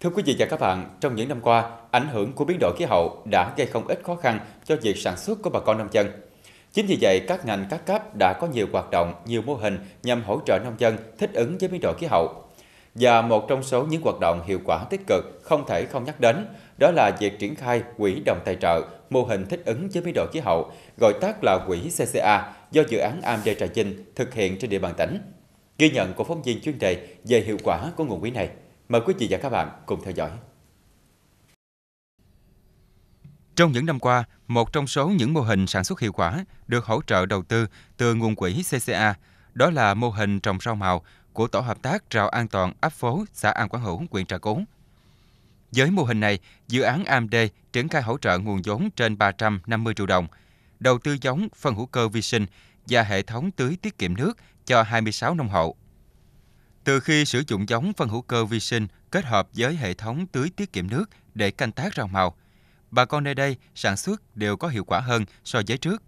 Thưa quý vị và các bạn, trong những năm qua, ảnh hưởng của biến đổi khí hậu đã gây không ít khó khăn cho việc sản xuất của bà con nông dân. Chính vì vậy, các ngành các cấp đã có nhiều hoạt động, nhiều mô hình nhằm hỗ trợ nông dân thích ứng với biến đổi khí hậu. Và một trong số những hoạt động hiệu quả tích cực không thể không nhắc đến, đó là việc triển khai quỹ đồng tài trợ, mô hình thích ứng với biến đổi khí hậu, gọi tắt là quỹ CCA do dự án AMD Trà Vinh thực hiện trên địa bàn tỉnh. Ghi nhận của phóng viên chuyên đề về hiệu quả của nguồn quỹ này. Mời quý vị và các bạn cùng theo dõi. Trong những năm qua, một trong số những mô hình sản xuất hiệu quả được hỗ trợ đầu tư từ nguồn quỹ CCA, đó là mô hình trồng rau màu của tổ hợp tác rau an toàn ấp phố xã An Quảng Hữu, huyện Trà Cú. Với mô hình này, dự án AMD triển khai hỗ trợ nguồn vốn trên 350 triệu đồng, đầu tư giống phân hữu cơ vi sinh và hệ thống tưới tiết kiệm nước cho 26 nông hộ từ khi sử dụng giống phân hữu cơ vi sinh kết hợp với hệ thống tưới tiết kiệm nước để canh tác rau màu, bà con nơi đây sản xuất đều có hiệu quả hơn so với trước.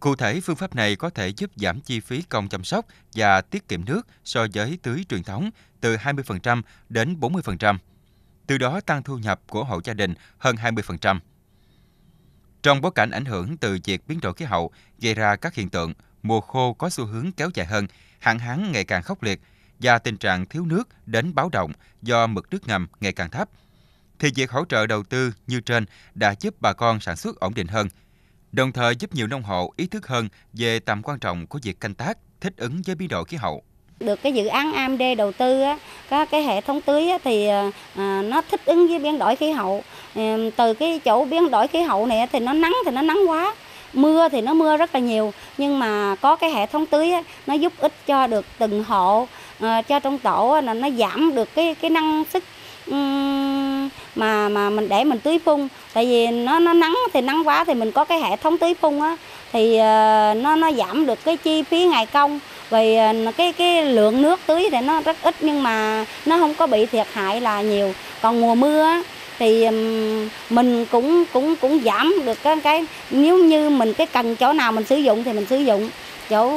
Cụ thể, phương pháp này có thể giúp giảm chi phí công chăm sóc và tiết kiệm nước so với tưới truyền thống từ 20% đến 40%, từ đó tăng thu nhập của hộ gia đình hơn 20%. Trong bối cảnh ảnh hưởng từ việc biến đổi khí hậu gây ra các hiện tượng mùa khô có xu hướng kéo dài hơn, hạn hán ngày càng khốc liệt và tình trạng thiếu nước đến báo động do mực nước ngầm ngày càng thấp. Thì việc hỗ trợ đầu tư như trên đã giúp bà con sản xuất ổn định hơn, đồng thời giúp nhiều nông hộ ý thức hơn về tầm quan trọng của việc canh tác, thích ứng với biến đổi khí hậu được cái dự án AMD đầu tư á, có cái hệ thống tưới á, thì à, nó thích ứng với biến đổi khí hậu. À, từ cái chỗ biến đổi khí hậu này thì nó nắng thì nó nắng quá, mưa thì nó mưa rất là nhiều nhưng mà có cái hệ thống tưới á, nó giúp ích cho được từng hộ à, cho trong tổ là nó giảm được cái cái năng sức um, mà mà mình để mình tưới phun tại vì nó nó nắng thì nắng quá thì mình có cái hệ thống tưới phun á thì uh, nó nó giảm được cái chi phí ngày công vì ờ, cái cái lượng nước tưới thì nó rất ít nhưng mà nó không có bị thiệt hại là nhiều còn mùa mưa á, thì mình cũng cũng cũng giảm được cái, cái nếu như mình cái cần chỗ nào mình sử dụng thì mình sử dụng chỗ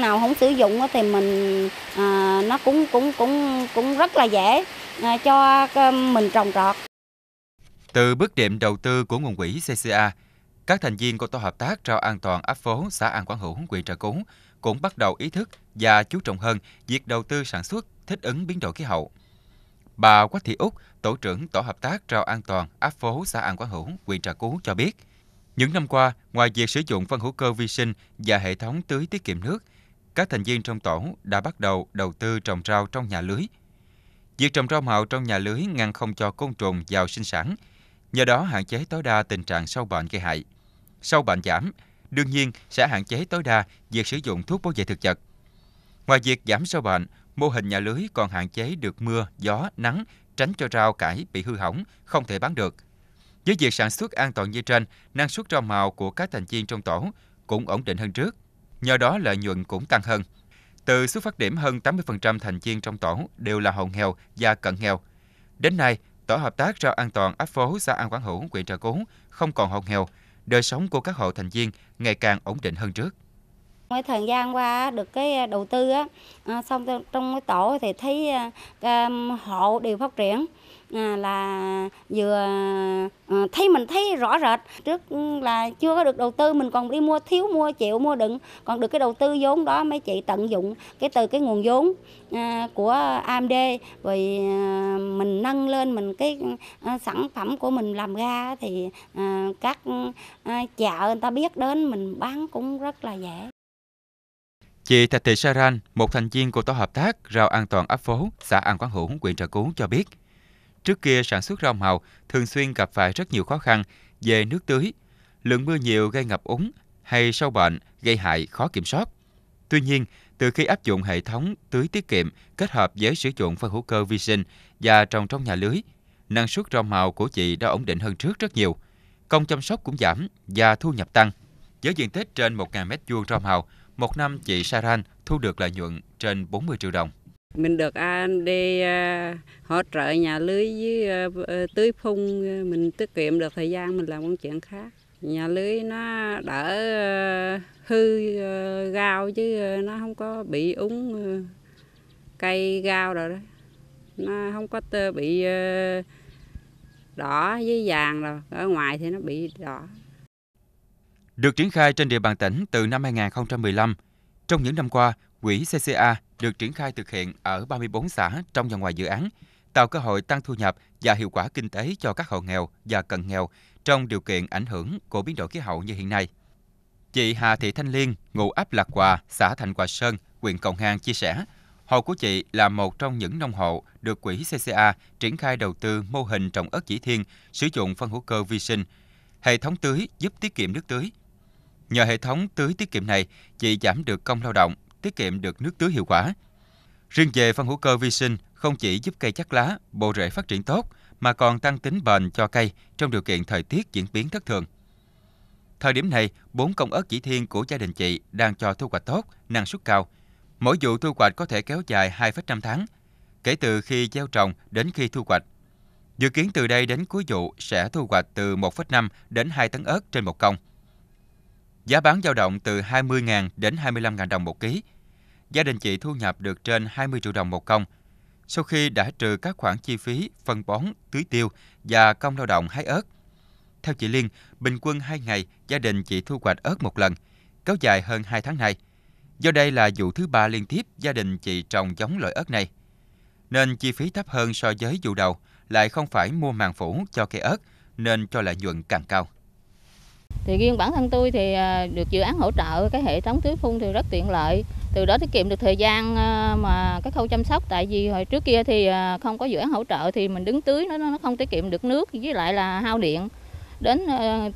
nào không sử dụng thì mình à, nó cũng cũng cũng cũng rất là dễ à, cho mình trồng trọt. Từ bước đệm đầu tư của nguồn quỹ CCA, các thành viên của tổ hợp tác rau an toàn ấp phố xã An Quảng Hữu, huyện Trà Cú cũng bắt đầu ý thức và chú trọng hơn việc đầu tư sản xuất thích ứng biến đổi khí hậu. Bà Quách Thị Úc, tổ trưởng tổ hợp tác rau an toàn áp phố xã An Quán Hữu, huyện Trà Cú cho biết, những năm qua, ngoài việc sử dụng phân hữu cơ vi sinh và hệ thống tưới tiết kiệm nước, các thành viên trong tổ đã bắt đầu đầu tư trồng rau trong nhà lưới. Việc trồng rau màu trong nhà lưới ngăn không cho côn trùng vào sinh sản, nhờ đó hạn chế tối đa tình trạng sâu bệnh gây hại. Sâu bệnh giảm, đương nhiên sẽ hạn chế tối đa việc sử dụng thuốc bảo vệ thực vật. Ngoài việc giảm sâu bệnh, Mô hình nhà lưới còn hạn chế được mưa, gió, nắng, tránh cho rau cải bị hư hỏng, không thể bán được. Với việc sản xuất an toàn như trên, năng suất rau màu của các thành viên trong tổ cũng ổn định hơn trước, nhờ đó lợi nhuận cũng tăng hơn. Từ xuất phát điểm hơn 80% thành viên trong tổ đều là hộ nghèo và cận nghèo. Đến nay, tổ hợp tác rau an toàn ấp phố xã An Quảng Hữu, huyện Trà Cú không còn hộ nghèo, đời sống của các hộ thành viên ngày càng ổn định hơn trước. Mấy thời gian qua được cái à, đầu tư á, à, xong trong cái tổ thì thấy à, hộ đều phát triển là vừa thấy mình thấy rõ rệt trước ừ, là chưa có được đầu tư mình còn đi mua thiếu mua chịu mua đựng còn được cái đầu tư vốn đó mấy chị tận dụng cái từ cái nguồn vốn của AMD rồi mình nâng lên mình cái sản phẩm của mình làm ra thì các chợ người ta biết đến mình bán cũng rất là dễ Chị Thạch Thị Saran, một thành viên của tổ hợp tác rau an toàn ấp phố, xã An Quán Hữu, huyện Trà Cú cho biết, trước kia sản xuất rau màu thường xuyên gặp phải rất nhiều khó khăn về nước tưới, lượng mưa nhiều gây ngập úng hay sâu bệnh gây hại khó kiểm soát. Tuy nhiên, từ khi áp dụng hệ thống tưới tiết kiệm kết hợp với sử dụng phân hữu cơ vi sinh và trồng trong nhà lưới, năng suất rau màu của chị đã ổn định hơn trước rất nhiều. Công chăm sóc cũng giảm và thu nhập tăng. Với diện tích trên 1.000 m2 rau màu, một năm chị Saran thu được lợi nhuận trên 40 triệu đồng. Mình được AMD à, hỗ trợ nhà lưới với à, à, tưới phun, mình tiết kiệm được thời gian mình làm công chuyện khác. Nhà lưới nó đỡ hư gao chứ nó không có bị úng cây gao rồi đó. Nó không có bị đỏ với vàng rồi, ở ngoài thì nó bị đỏ. Được triển khai trên địa bàn tỉnh từ năm 2015, trong những năm qua, quỹ CCA được triển khai thực hiện ở 34 xã trong và ngoài dự án, tạo cơ hội tăng thu nhập và hiệu quả kinh tế cho các hộ nghèo và cận nghèo trong điều kiện ảnh hưởng của biến đổi khí hậu như hiện nay. Chị Hà Thị Thanh Liên, ngụ ấp Lạc Hòa, xã Thành Hòa Sơn, huyện Cầu Hàng chia sẻ, hộ của chị là một trong những nông hộ được quỹ CCA triển khai đầu tư mô hình trồng ớt chỉ thiên, sử dụng phân hữu cơ vi sinh. Hệ thống tưới giúp tiết kiệm nước tưới, Nhờ hệ thống tưới tiết kiệm này, chị giảm được công lao động, tiết kiệm được nước tưới hiệu quả. Riêng về phân hữu cơ vi sinh, không chỉ giúp cây chắc lá, bộ rễ phát triển tốt, mà còn tăng tính bền cho cây trong điều kiện thời tiết diễn biến thất thường. Thời điểm này, bốn công ớt chỉ thiên của gia đình chị đang cho thu hoạch tốt, năng suất cao. Mỗi vụ thu hoạch có thể kéo dài 2,5 tháng, kể từ khi gieo trồng đến khi thu hoạch. Dự kiến từ đây đến cuối vụ sẽ thu hoạch từ 1,5 đến 2 tấn ớt trên một công. Giá bán dao động từ 20.000 đến 25.000 đồng một ký. Gia đình chị thu nhập được trên 20 triệu đồng một công. Sau khi đã trừ các khoản chi phí phân bón, tưới tiêu và công lao động hái ớt. Theo chị Liên, bình quân 2 ngày gia đình chị thu hoạch ớt một lần, kéo dài hơn 2 tháng nay. Do đây là vụ thứ ba liên tiếp gia đình chị trồng giống loại ớt này. Nên chi phí thấp hơn so với vụ đầu, lại không phải mua màng phủ cho cây ớt, nên cho lợi nhuận càng cao thì riêng bản thân tôi thì à, được dự án hỗ trợ cái hệ thống tưới phun thì rất tiện lợi từ đó tiết kiệm được thời gian à, mà cái khâu chăm sóc tại vì hồi trước kia thì à, không có dự án hỗ trợ thì mình đứng tưới nó nó không tiết kiệm được nước với lại là hao điện đến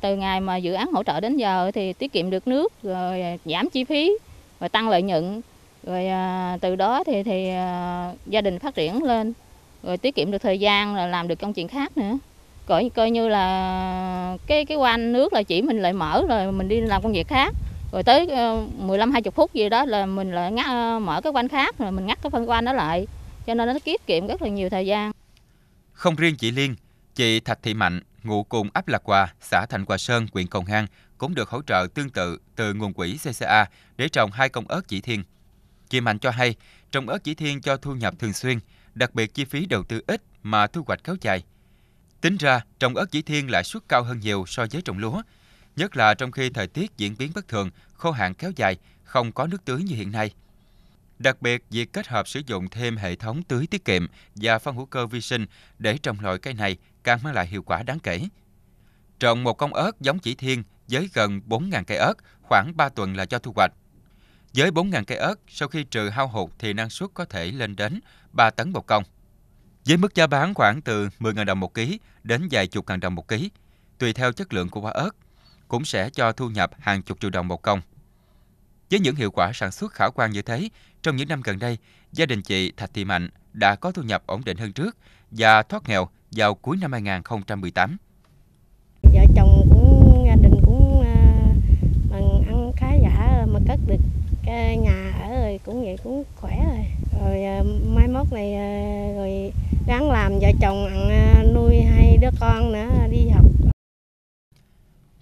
từ ngày mà dự án hỗ trợ đến giờ thì tiết kiệm được nước rồi giảm chi phí và tăng lợi nhuận rồi từ đó thì thì gia đình phát triển lên rồi tiết kiệm được thời gian là làm được công chuyện khác nữa coi, coi như là cái cái quan nước là chỉ mình lại mở rồi mình đi làm công việc khác rồi tới 15 ờ, 20 phút gì đó là mình lại ngắt, ờ, mở cái quanh khác rồi mình ngắt cái phân quanh đó lại cho nên nó tiết kiệm rất là nhiều thời gian. Không riêng chị Liên, chị Thạch Thị Mạnh, ngụ cùng ấp Lạc Hòa, xã Thạnh Hòa Sơn, huyện Cầu Hang cũng được hỗ trợ tương tự từ nguồn quỹ CCA để trồng hai công ớt chỉ thiên. Chị Mạnh cho hay, trồng ớt chỉ thiên cho thu nhập thường xuyên, đặc biệt chi phí đầu tư ít mà thu hoạch kéo dài – Tính ra, trồng ớt chỉ thiên lãi suất cao hơn nhiều so với trồng lúa, nhất là trong khi thời tiết diễn biến bất thường, khô hạn kéo dài, không có nước tưới như hiện nay. Đặc biệt, việc kết hợp sử dụng thêm hệ thống tưới tiết kiệm và phân hữu cơ vi sinh để trồng loại cây này càng mang lại hiệu quả đáng kể. Trồng một con ớt giống chỉ thiên với gần 4.000 cây ớt, khoảng 3 tuần là cho thu hoạch. Với 4.000 cây ớt, sau khi trừ hao hụt thì năng suất có thể lên đến 3 tấn một công với mức giá bán khoảng từ 10.000 đồng một ký đến vài chục ngàn đồng một ký, tùy theo chất lượng của quả ớt, cũng sẽ cho thu nhập hàng chục triệu đồng một công. Với những hiệu quả sản xuất khả quan như thế, trong những năm gần đây, gia đình chị Thạch Thị Mạnh đã có thu nhập ổn định hơn trước và thoát nghèo vào cuối năm 2018. Vợ chồng cũng gia đình cũng à, ăn khá giả mà cất được cái à, nhà rồi cũng vậy cũng khỏe rồi rồi à, mai mốt này à, rồi ráng làm vợ chồng ăn à, nuôi hai đứa con nữa đi học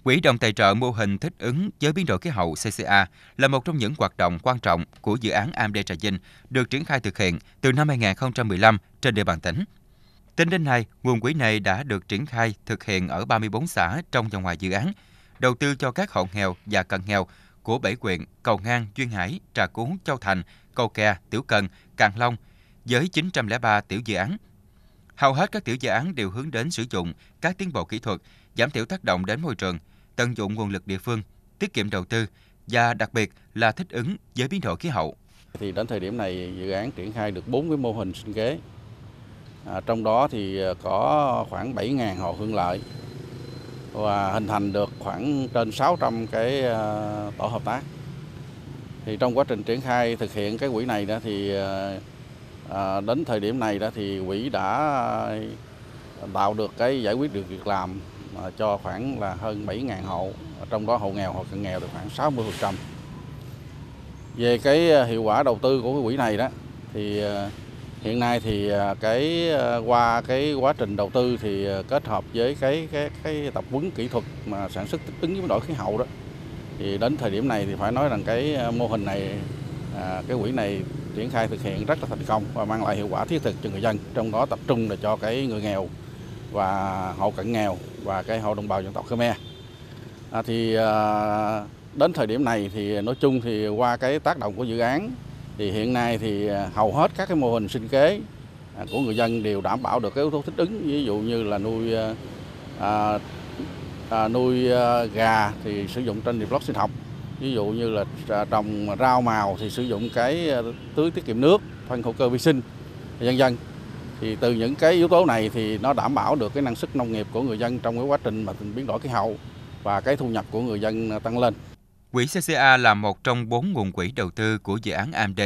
Quỹ đồng tài trợ mô hình thích ứng với biến đổi khí hậu CCA là một trong những hoạt động quan trọng của dự án AMD Trà Vinh được triển khai thực hiện từ năm 2015 trên địa bàn tỉnh. Tính đến nay, nguồn quỹ này đã được triển khai thực hiện ở 34 xã trong và ngoài dự án, đầu tư cho các hộ nghèo và cận nghèo của bảy huyện Cầu Ngang, Duyên Hải, Trà Cú, Châu Thành, Cầu Kè, Tiểu Cần, càn Long với 903 tiểu dự án. Hầu hết các tiểu dự án đều hướng đến sử dụng các tiến bộ kỹ thuật, giảm thiểu tác động đến môi trường, tận dụng nguồn lực địa phương, tiết kiệm đầu tư và đặc biệt là thích ứng với biến đổi khí hậu. Thì đến thời điểm này dự án triển khai được 4 cái mô hình sinh kế. À, trong đó thì à, có khoảng 7.000 hộ hưởng lợi và hình thành được khoảng trên 600 cái ờ, tổ hợp tác. Thì trong quá trình triển khai thực hiện cái quỹ này đó thì ờ, ờ, đến thời điểm này đó thì quỹ đã tạo được cái giải quyết được việc làm cho khoảng là hơn 7.000 hộ, trong đó hộ nghèo, hoặc cận nghèo được khoảng 60%. Về cái hiệu quả đầu tư của cái quỹ này đó thì Hiện nay thì à, cái à, qua cái quá trình đầu tư thì à, kết hợp với cái cái cái tập huấn kỹ thuật mà sản xuất thích ứng với biến đổi khí hậu đó thì đến thời điểm này thì phải nói rằng cái mô hình này cái quỹ này triển khai thực hiện rất là thành công và mang lại hiệu quả thiết thực cho người dân trong đó tập trung là cho cái người nghèo và hộ cận nghèo và cái hộ đồng bào dân tộc Khmer à, thì đến thời điểm này thì nói chung thì qua cái tác động của dự án thì hiện nay thì à, hầu hết các cái mô hình sinh kế à, của người dân đều đảm bảo được cái yếu tố thích ứng ví dụ như là nuôi à, à, à nuôi gà thì sử dụng trên điệp lót sinh học ví dụ như là trồng rau màu thì sử dụng cái tưới tiết kiệm nước phân hữu cơ vi sinh dân dân thì từ những cái yếu tố này thì nó đảm bảo được cái năng suất nông nghiệp của người dân trong cái quá trình mà biến đổi khí hậu và cái thu nhập của người dân tăng lên Quỹ CCA là một trong bốn nguồn quỹ đầu tư của dự án AMD,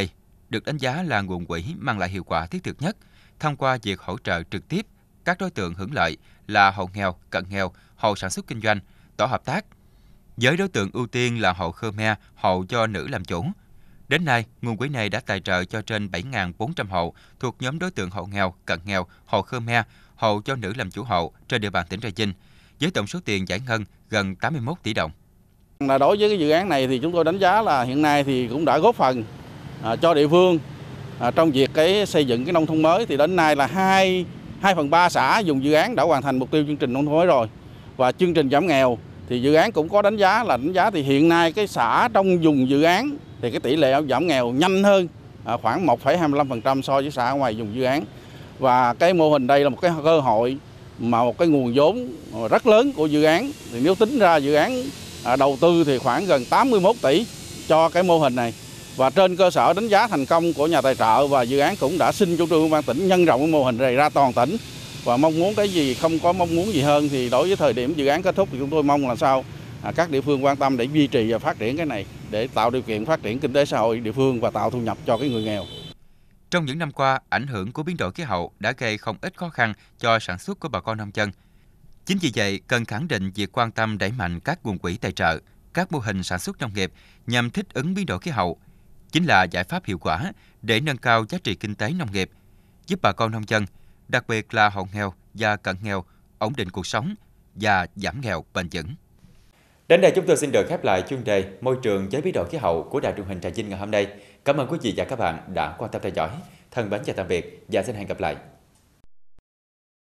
được đánh giá là nguồn quỹ mang lại hiệu quả thiết thực nhất thông qua việc hỗ trợ trực tiếp các đối tượng hưởng lợi là hộ nghèo, cận nghèo, hộ sản xuất kinh doanh, tổ hợp tác. Với đối tượng ưu tiên là hộ Khmer, hộ cho nữ làm chủ. Đến nay, nguồn quỹ này đã tài trợ cho trên 7.400 hộ thuộc nhóm đối tượng hộ nghèo, cận nghèo, hộ Khmer, hộ cho nữ làm chủ hộ trên địa bàn tỉnh Trà Vinh, với tổng số tiền giải ngân gần 81 tỷ đồng. Là đối với cái dự án này thì chúng tôi đánh giá là hiện nay thì cũng đã góp phần à, cho địa phương à, trong việc cái xây dựng cái nông thôn mới thì đến nay là hai hai phần ba xã dùng dự án đã hoàn thành mục tiêu chương trình nông thôn mới rồi và chương trình giảm nghèo thì dự án cũng có đánh giá là đánh giá thì hiện nay cái xã trong dùng dự án thì cái tỷ lệ giảm nghèo nhanh hơn à, khoảng 1,25% so với xã ngoài dùng dự án và cái mô hình đây là một cái cơ hội mà một cái nguồn vốn rất lớn của dự án thì nếu tính ra dự án À, đầu tư thì khoảng gần 81 tỷ cho cái mô hình này và trên cơ sở đánh giá thành công của nhà tài trợ và dự án cũng đã xin chủ trương công tỉnh nhân rộng cái mô hình này ra toàn tỉnh và mong muốn cái gì không có mong muốn gì hơn thì đối với thời điểm dự án kết thúc thì chúng tôi mong là sao à, các địa phương quan tâm để duy trì và phát triển cái này để tạo điều kiện phát triển kinh tế xã hội địa phương và tạo thu nhập cho cái người nghèo. Trong những năm qua, ảnh hưởng của biến đổi khí hậu đã gây không ít khó khăn cho sản xuất của bà con nông dân Chính vì vậy, cần khẳng định việc quan tâm đẩy mạnh các nguồn quỹ tài trợ, các mô hình sản xuất nông nghiệp nhằm thích ứng biến đổi khí hậu, chính là giải pháp hiệu quả để nâng cao giá trị kinh tế nông nghiệp, giúp bà con nông dân, đặc biệt là hộ nghèo và cận nghèo, ổn định cuộc sống và giảm nghèo bền vững. Đến đây chúng tôi xin được khép lại chuyên đề Môi trường với biến đổi khí hậu của Đài truyền hình Trà Vinh ngày hôm nay. Cảm ơn quý vị và các bạn đã quan tâm theo dõi. Thân mến chào tạm biệt và xin hẹn gặp lại.